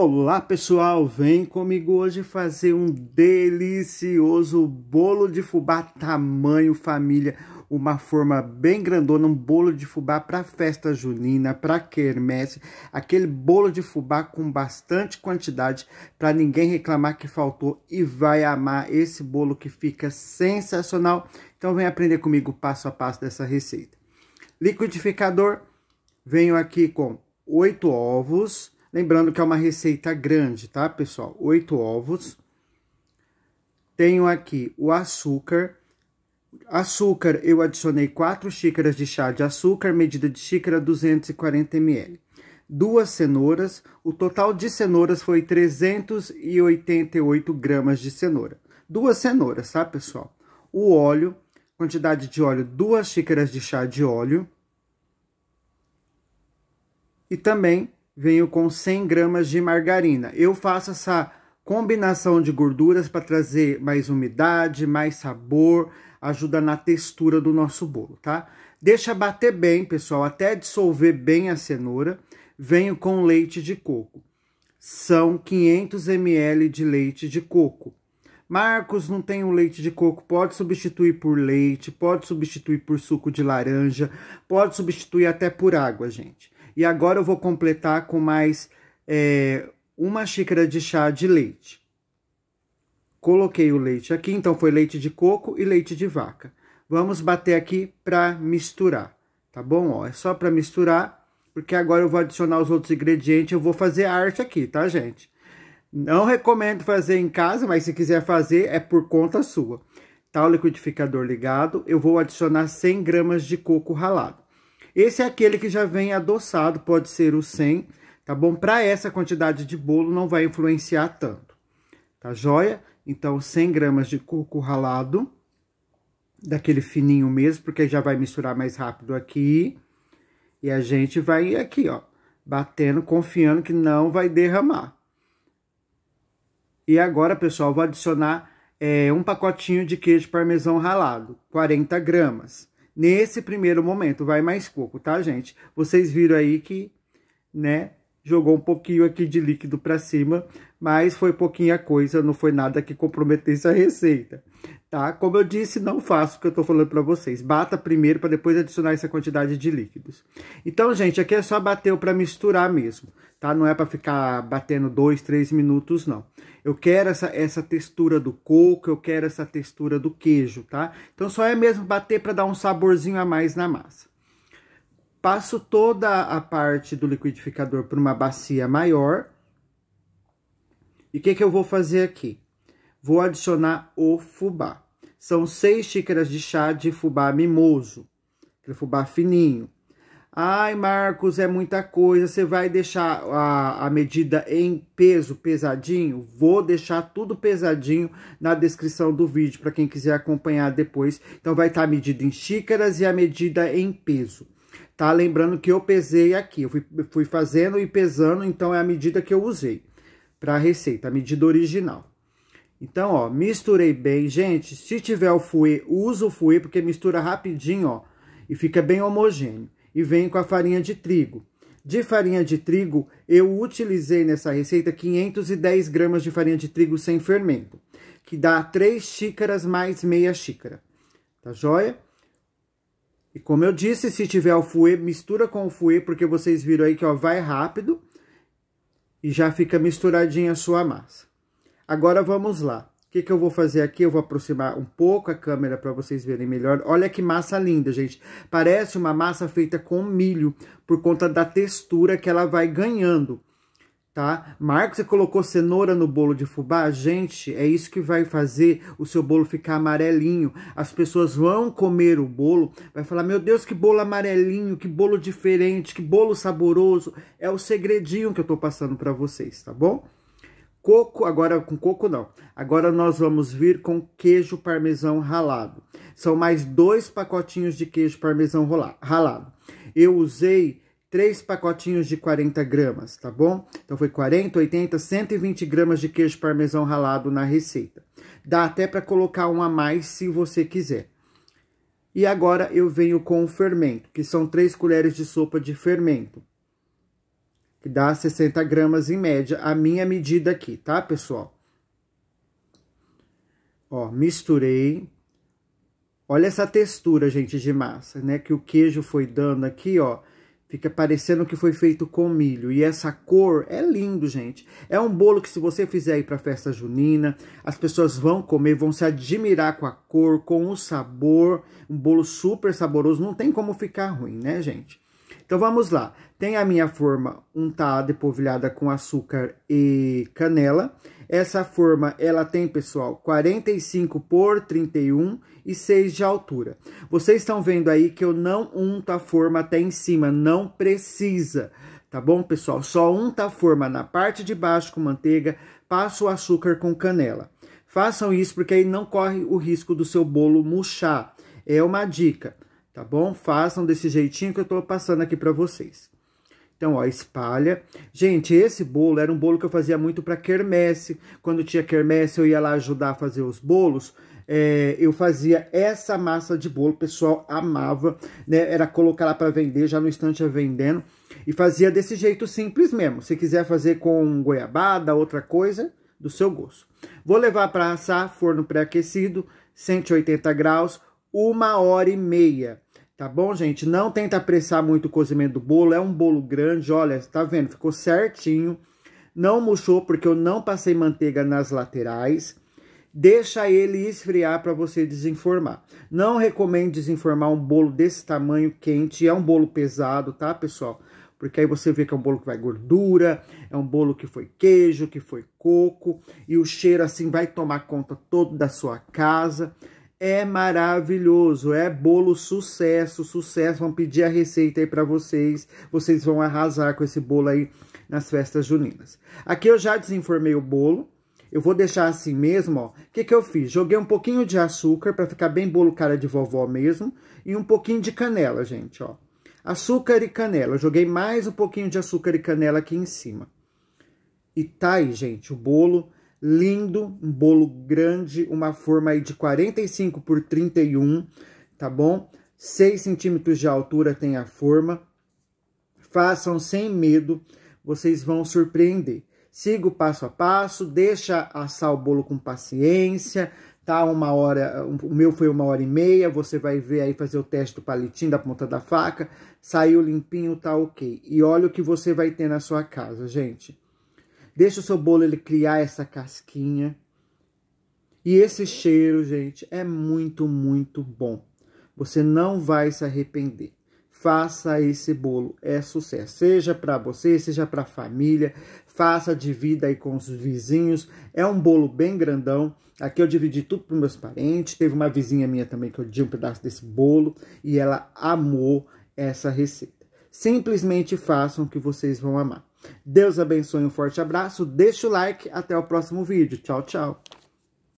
Olá pessoal, vem comigo hoje fazer um delicioso bolo de fubá tamanho família, uma forma bem grandona, um bolo de fubá para festa junina, para quermesse, aquele bolo de fubá com bastante quantidade para ninguém reclamar que faltou e vai amar esse bolo que fica sensacional. Então vem aprender comigo passo a passo dessa receita. Liquidificador, venho aqui com oito ovos, Lembrando que é uma receita grande, tá, pessoal? Oito ovos. Tenho aqui o açúcar. Açúcar, eu adicionei quatro xícaras de chá de açúcar, medida de xícara 240 ml. Duas cenouras, o total de cenouras foi 388 gramas de cenoura. Duas cenouras, tá, pessoal? O óleo, quantidade de óleo, duas xícaras de chá de óleo. E também venho com 100 gramas de margarina. Eu faço essa combinação de gorduras para trazer mais umidade, mais sabor, ajuda na textura do nosso bolo, tá? Deixa bater bem, pessoal, até dissolver bem a cenoura. Venho com leite de coco. São 500 ml de leite de coco. Marcos, não tem o leite de coco, pode substituir por leite, pode substituir por suco de laranja, pode substituir até por água, gente. E agora eu vou completar com mais é, uma xícara de chá de leite. Coloquei o leite aqui, então foi leite de coco e leite de vaca. Vamos bater aqui para misturar, tá bom? Ó, é só para misturar, porque agora eu vou adicionar os outros ingredientes, eu vou fazer arte aqui, tá, gente? Não recomendo fazer em casa, mas se quiser fazer, é por conta sua. Tá o liquidificador ligado, eu vou adicionar 100 gramas de coco ralado. Esse é aquele que já vem adoçado, pode ser o 100, tá bom? Para essa quantidade de bolo não vai influenciar tanto, tá joia? Então, 100 gramas de coco ralado, daquele fininho mesmo, porque já vai misturar mais rápido aqui. E a gente vai aqui, ó, batendo, confiando que não vai derramar. E agora, pessoal, vou adicionar é, um pacotinho de queijo parmesão ralado, 40 gramas nesse primeiro momento. Vai mais coco, tá, gente? Vocês viram aí que, né, jogou um pouquinho aqui de líquido para cima, mas foi pouquinha coisa, não foi nada que comprometesse a receita, tá? Como eu disse, não faço o que eu estou falando para vocês. Bata primeiro para depois adicionar essa quantidade de líquidos. Então, gente, aqui é só bater para misturar mesmo, tá? Não é para ficar batendo dois, três minutos, não. Eu quero essa, essa textura do coco, eu quero essa textura do queijo, tá? Então, só é mesmo bater para dar um saborzinho a mais na massa passo toda a parte do liquidificador para uma bacia maior. E o que, que eu vou fazer aqui? Vou adicionar o fubá. São seis xícaras de chá de fubá mimoso, aquele fubá fininho. Ai, Marcos, é muita coisa. Você vai deixar a, a medida em peso, pesadinho? Vou deixar tudo pesadinho na descrição do vídeo para quem quiser acompanhar depois. Então, vai estar tá a medida em xícaras e a medida em peso tá? Lembrando que eu pesei aqui, eu fui, fui fazendo e pesando, então é a medida que eu usei para a receita, a medida original. Então, ó, misturei bem, gente. Se tiver o fouet, usa o fouet porque mistura rapidinho, ó, e fica bem homogêneo. E vem com a farinha de trigo. De farinha de trigo, eu utilizei nessa receita 510 gramas de farinha de trigo sem fermento, que dá 3 xícaras mais meia xícara, tá joia? E como eu disse, se tiver o fouet, mistura com o fouet, porque vocês viram aí que ó, vai rápido e já fica misturadinha a sua massa. Agora vamos lá. O que, que eu vou fazer aqui? Eu vou aproximar um pouco a câmera para vocês verem melhor. Olha que massa linda, gente. Parece uma massa feita com milho, por conta da textura que ela vai ganhando tá? Marcos, você colocou cenoura no bolo de fubá? Gente, é isso que vai fazer o seu bolo ficar amarelinho. As pessoas vão comer o bolo, vai falar: "Meu Deus, que bolo amarelinho, que bolo diferente, que bolo saboroso". É o segredinho que eu tô passando para vocês, tá bom? Coco, agora com coco não. Agora nós vamos vir com queijo parmesão ralado. São mais dois pacotinhos de queijo parmesão ralado. Eu usei três pacotinhos de 40 gramas, tá bom? Então foi 40, 80, 120 gramas de queijo parmesão ralado na receita. Dá até para colocar um a mais se você quiser. E agora eu venho com o fermento, que são três colheres de sopa de fermento, que dá 60 gramas em média, a minha medida aqui, tá, pessoal? Ó, misturei. Olha essa textura, gente, de massa, né? Que o queijo foi dando aqui, ó Fica parecendo que foi feito com milho. E essa cor é lindo, gente. É um bolo que se você fizer aí para festa junina, as pessoas vão comer, vão se admirar com a cor, com o sabor. Um bolo super saboroso, não tem como ficar ruim, né, gente? Então vamos lá. Tem a minha forma untada e polvilhada com açúcar e canela. Essa forma ela tem, pessoal, 45 por 31 e 6 de altura. Vocês estão vendo aí que eu não unto a forma até em cima, não precisa. Tá bom, pessoal? Só unta a forma na parte de baixo com manteiga, passa o açúcar com canela. Façam isso porque aí não corre o risco do seu bolo murchar. É uma dica, tá bom? Façam desse jeitinho que eu estou passando aqui para vocês. Então, ó, espalha. Gente, esse bolo era um bolo que eu fazia muito para quermesse. Quando tinha quermesse, eu ia lá ajudar a fazer os bolos. É, eu fazia essa massa de bolo, o pessoal amava, né? Era colocar lá para vender, já no instante já vendendo. E fazia desse jeito simples mesmo. Se quiser fazer com goiabada, outra coisa, do seu gosto. Vou levar para assar, forno pré-aquecido, 180 graus, uma hora e meia. Tá bom, gente? Não tenta apressar muito o cozimento do bolo. É um bolo grande, olha, tá vendo? Ficou certinho. Não murchou porque eu não passei manteiga nas laterais. Deixa ele esfriar para você desenformar. Não recomendo desenformar um bolo desse tamanho quente. É um bolo pesado, tá, pessoal? Porque aí você vê que é um bolo que vai gordura, é um bolo que foi queijo, que foi coco. E o cheiro, assim, vai tomar conta todo da sua casa é maravilhoso, é bolo sucesso, sucesso. Vamos pedir a receita aí para vocês. Vocês vão arrasar com esse bolo aí nas festas juninas. Aqui eu já desenformei o bolo. Eu vou deixar assim mesmo, ó. O que, que eu fiz? Joguei um pouquinho de açúcar para ficar bem bolo cara de vovó mesmo. E um pouquinho de canela, gente, ó. Açúcar e canela. Eu joguei mais um pouquinho de açúcar e canela aqui em cima. E tá aí, gente, o bolo lindo, um bolo grande, uma forma aí de 45 por 31, tá bom? 6 centímetros de altura tem a forma. Façam sem medo, vocês vão surpreender. Siga o passo a passo, deixa assar o bolo com paciência, tá? Uma hora, o meu foi uma hora e meia, você vai ver aí fazer o teste do palitinho, da ponta da faca, saiu limpinho, tá ok. E olha o que você vai ter na sua casa, gente Deixa o seu bolo ele criar essa casquinha. E esse cheiro, gente, é muito, muito bom. Você não vai se arrepender. Faça esse bolo, é sucesso. Seja para você, seja para a família, faça de vida aí com os vizinhos. É um bolo bem grandão. Aqui eu dividi tudo para meus parentes. Teve uma vizinha minha também que eu dei um pedaço desse bolo e ela amou essa receita. Simplesmente façam que vocês vão amar. Deus abençoe, um forte abraço, deixa o like, até o próximo vídeo. Tchau, tchau.